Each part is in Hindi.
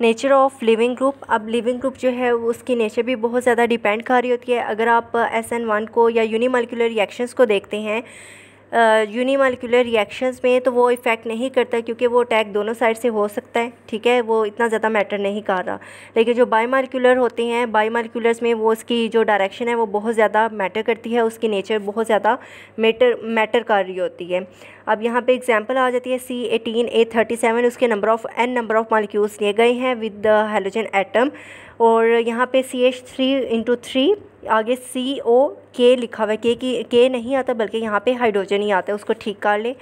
नेचर ऑफ़ लिविंग ग्रुप अब लिविंग ग्रुप जो है उसकी नेचर भी बहुत ज़्यादा डिपेंड कर रही होती है अगर आप एस एन वन को या यूनिमालिकुलर रिएक्शंस को देखते हैं यूनिमालिकुलर रिएक्शंस में तो वो इफ़ेक्ट नहीं करता क्योंकि वो अटैक दोनों साइड से हो सकता है ठीक है वो इतना ज़्यादा मैटर नहीं कर रहा लेकिन जो मालिकुलर होते हैं बाईमालिकुलर्स में वो उसकी जो डायरेक्शन है वो बहुत ज़्यादा मैटर करती है उसकी नेचर बहुत ज़्यादा मेटर मैटर कर रही होती है अब यहाँ पे एग्जांपल आ जाती है C eighteen A thirty seven उसके number of N number of molecules लिए गए हैं विद द हेलोजन एटम और यहाँ पे C H three into three आगे सी ओ के लिखा हुआ है के की के नहीं आता बल्कि यहाँ पे हाइड्रोजन ही आता है उसको ठीक कर लें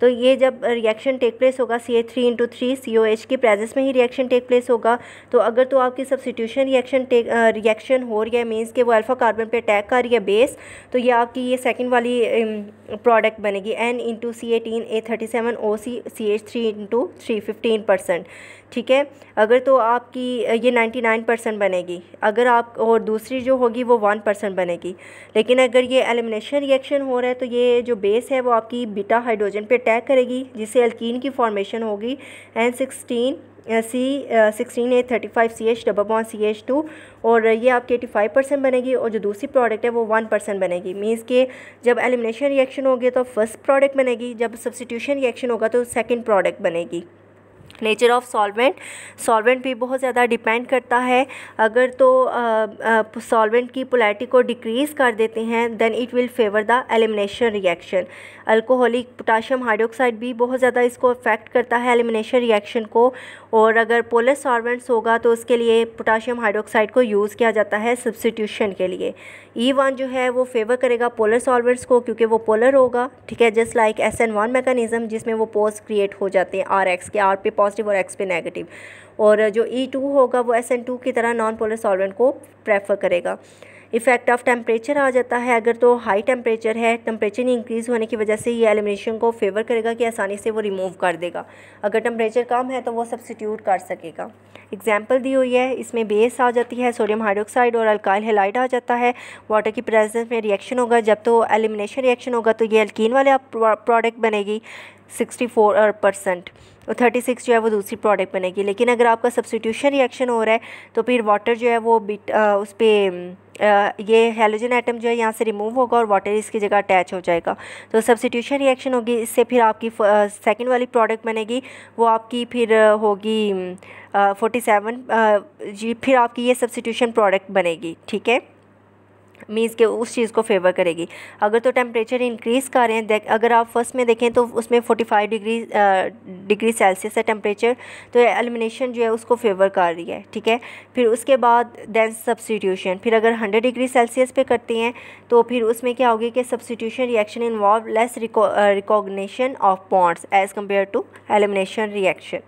तो ये जब रिएक्शन टेक प्लेस होगा C A three into three C O H के प्रेजेंस में ही रिएक्शन टेक प्लेस होगा तो अगर तो आपकी सब्सिट्यूशन रिएक्शन टेक रिएक्शन हो रही है मीन्स के वो अल्फ़ा कार्बन पे अटैक कर रही है बेस तो ये आपकी ये सेकंड वाली प्रोडक्ट बनेगी N into C eighteen A thirty seven O C C H three into three fifteen percent ठीक है अगर तो आपकी ये नाइन्टी नाइन परसेंट बनेगी अगर आप और दूसरी जो होगी वो वन परसेंट बनेगी लेकिन अगर ये एलिमिनेशन रिएक्शन हो रहा है तो ये जो बेस है वो आपकी बीटा हाइड्रोजन पे अटैक करेगी जिससे अल्कीन की फॉर्मेशन होगी N sixteen C sixteen eight thirty five C H double one C H two और ये आपकी एटी फाइव परसेंट बनेगी और जो दूसरी प्रोडक्ट है वो वन परसेंट बनेगी मीन्स के जब एलिमिनेशन रिएक्शन होगी तो फर्स्ट प्रोडक्ट बनेगी जब सब्सिट्यूशन रिएक्शन होगा तो सेकेंड प्रोडक्ट बनेगी नेचर ऑफ़ सॉल्वेंट सॉल्वेंट भी बहुत ज़्यादा डिपेंड करता है अगर तो सॉल्वेंट की पोलैरिटी को डिक्रीज़ कर देते हैं then it will favour the elimination reaction alcoholic potassium hydroxide भी बहुत ज़्यादा इसको अफेक्ट करता है एलिमिनेशन रिएक्शन को और अगर पोलर सॉल्वेंट्स होगा तो उसके लिए पोटाशियम हाइड्रोक्साइड को यूज़ किया जाता है सब्सिट्यूशन के लिए ई e वन जो है वो फेवर करेगा पोलर सॉल्वेंट्स को क्योंकि वो पोलर होगा ठीक है just like S N one mechanism जिसमें वो पोज क्रिएट हो जाते हैं आर एक्स के आर पे पॉजिटिव और एक्स पे नेगेटिव और जो ई e टू होगा वो एस एन टू की तरह नॉन पोलर सॉल्वेंट को प्रेफर करेगा इफेक्ट ऑफ टेम्परेचर आ जाता है अगर तो हाई टेम्परेचर है टेम्परेचर इंक्रीज़ होने की वजह से ये एलिमिनेशन को फेवर करेगा कि आसानी से वो रिमूव कर देगा अगर टेम्परेचर कम है तो वो सब्सिट्यूट कर सकेगा एग्जाम्पल दी हुई है इसमें बेस आ जाती है सोडियम हाइड्रोक्साइड और अल्काइल हेलाइड आ जाता है वाटर की प्रेजेंस में रिएक्शन होगा जब तो एलिमिनेशन रिएक्शन होगा तो ये अल्किन वाले प्रोडक्ट बनेगी सिक्सटी फोर परसेंट और थर्टी सिक्स जो है वो दूसरी प्रोडक्ट बनेगी लेकिन अगर आपका सब्सिट्यूशन रिएक्शन हो रहा है तो फिर वाटर जो है वो बिट उस पर ये हेलोजन आइटम जो है यहाँ से रिमूव होगा और वाटर इसकी जगह अटैच हो जाएगा तो सब्सिट्यूशन रिएक्शन होगी इससे फिर आपकी सेकेंड वाली प्रोडक्ट बनेगी वो आपकी फिर होगी फोर्टी सेवन जी फिर आपकी ये सब्सिट्यूशन प्रोडक्ट बनेगी ठीक है मीज़ के उस चीज़ को फेवर करेगी अगर तो टेम्परेचर इंक्रीज़ कर रहे हैं अगर आप फर्स्ट में देखें तो उसमें 45 डिग्री डिग्री सेल्सियस है टेम्परेचर तो एलिमिनेशन जो है उसको फेवर कर रही है ठीक है फिर उसके बाद दैन सब्सटीट्यूशन फिर अगर हंड्रेड डिग्री सेल्सियस पे करती हैं तो फिर उसमें क्या होगी कि substitution reaction involve less recognition of bonds as compare to elimination reaction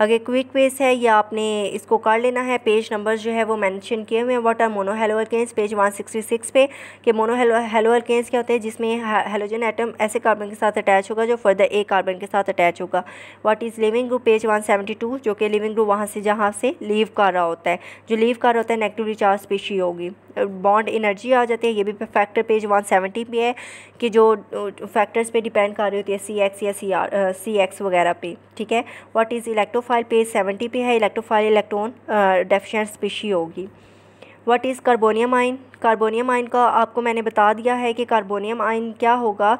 अगर क्विक पेज है या आपने इसको कर लेना है पेज नंबर जो है वो मैंशन किए हुए हैं what are mono halo alkanes page one sixty six पे कि मोनो हेलो हेलो अल्केन्स क्या होते हैं जिसमें हेलोजन आइटम ऐसे कार्बन के साथ अटैच होगा जो फर्दर ए कार्बन के साथ अटैच होगा what is living group page one seventy two जो कि लिविंग ग्रुप वहाँ से जहाँ से लीव कर रहा होता है जो लीव कर रहा होता है नेगेटिव रिचार्ज पेशी होगी बॉन्ड एनर्जी आ जाती है ये भी फैक्टर पेज वन सेवेंटी पे है कि जो फैक्टर्स पे डिपेंड कर रही होती है सी एक्स या सी आर सी एक्स वगैरह पे ठीक है what is electro electrophile page seventy पे है इलेक्ट्रोफाइल इलेक्ट्रॉन डेफिशेंट स्पीशी होगी what is carbonium ion carbonium ion का आपको मैंने बता दिया है कि कार्बोनियम आइन क्या होगा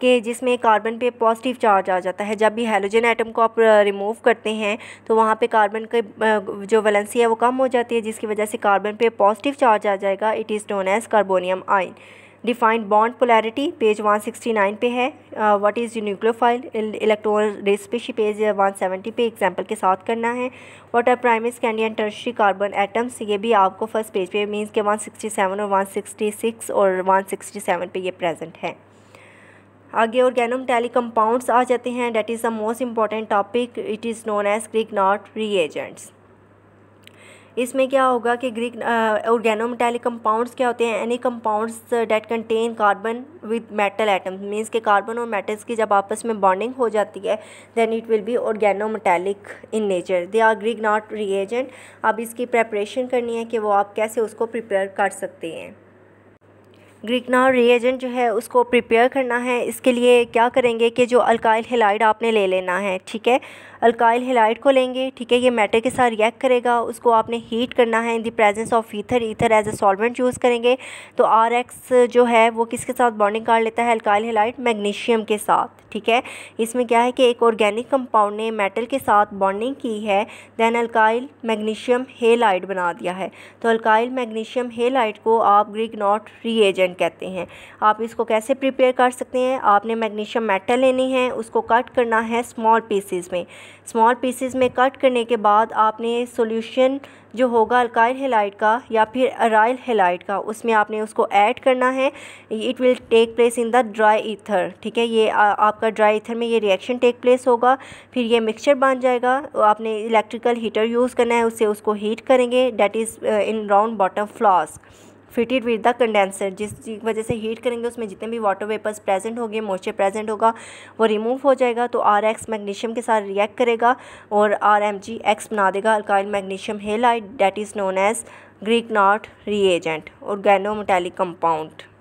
कि जिसमें कार्बन पे पॉजिटिव चार्ज आ जाता है जब भी हेलोजन आइटम को आप रिमूव uh, करते हैं तो वहाँ पे कार्बन के uh, जो वैलेंसी है वो कम हो जाती है जिसकी वजह से कार्बन पे पॉजिटिव चार्ज आ जाएगा it is known as carbonium ion defined bond polarity page 169 पे है what is you nucleophile electron रेस्पेशी पेज 170 पे एग्जांपल के साथ करना है व्हाट आर प्राइमरी कैंडी एंड टर्शरी कार्बन एटम्स ये भी आपको फर्स्ट पेज पे मींस के 167 और 166 और 167 पे ये प्रेजेंट है आगे और गैनम टैली कंपाउंड्स आ जाते हैं that is the most important topic it is known as Grignard reagents इसमें क्या होगा कि ग्रीक ऑर्गेनोमेटालिक कंपाउंड्स क्या होते हैं any compounds that contain carbon with metal atoms means के कार्बन और मेटल्स की जब आपस में बॉन्डिंग हो जाती है then it will be organometallic in nature they are Grignard reagent अब इसकी प्रेपरेशन करनी है कि वो आप कैसे उसको प्रिपेयर कर सकते हैं ग्रिकना रिएजेंट जो है उसको प्रिपेयर करना है इसके लिए क्या करेंगे कि जो अल्काइल हेलाइड आपने ले लेना है ठीक है अल्काइल हेलाइट को लेंगे ठीक है ये मैटर के साथ रिएक्ट करेगा उसको आपने हीट करना है in the presence of ether ether as a solvent use करेंगे तो आर जो है वो किसके साथ बॉन्डिंग कार्ड लेता है अल्काइल हेलाइट मैग्नीशियम के साथ ठीक है इसमें क्या है कि एक ऑर्गेनिक कंपाउंड ने मेटल के साथ बॉन्डिंग की है देन अल्काइल मैग्नीशियम हेलाइट बना दिया है तो अल्काइल मैग्नीशियम हेलाइट को आप ग्रीक नॉट रीएजेंट कहते हैं आप इसको कैसे प्रिपेयर कर सकते हैं आपने मैग्नीशियम मेटल लेनी है उसको कट करना है स्मॉल पीसीज में स्मॉल पीसेस में कट करने के बाद आपने सॉल्यूशन जो होगा अल्काइल हेलाइट का या फिर अराइल हेलाइट का उसमें आपने उसको ऐड करना है it will take place in the dry ether ठीक है ये आ, आपका ड्राई ईथर में ये रिएक्शन टेक प्लेस होगा फिर ये मिक्सचर बन जाएगा आपने इलेक्ट्रिकल हीटर यूज़ करना है उससे उसको हीट करेंगे that is in round bottom flask fitted with the condenser जिस वजह से हीट करेंगे उसमें जितने भी वाटर वेपर्स प्रेजेंट होंगे मॉइस्चर प्रेजेंट होगा वो रिमूव हो जाएगा तो आर एक्स मैग्नीशियम के साथ रिएक्ट करेगा और आर एम जी एक्स बना देगा alkyl magnesium halide that is known as Grignard reagent और गैनो कंपाउंड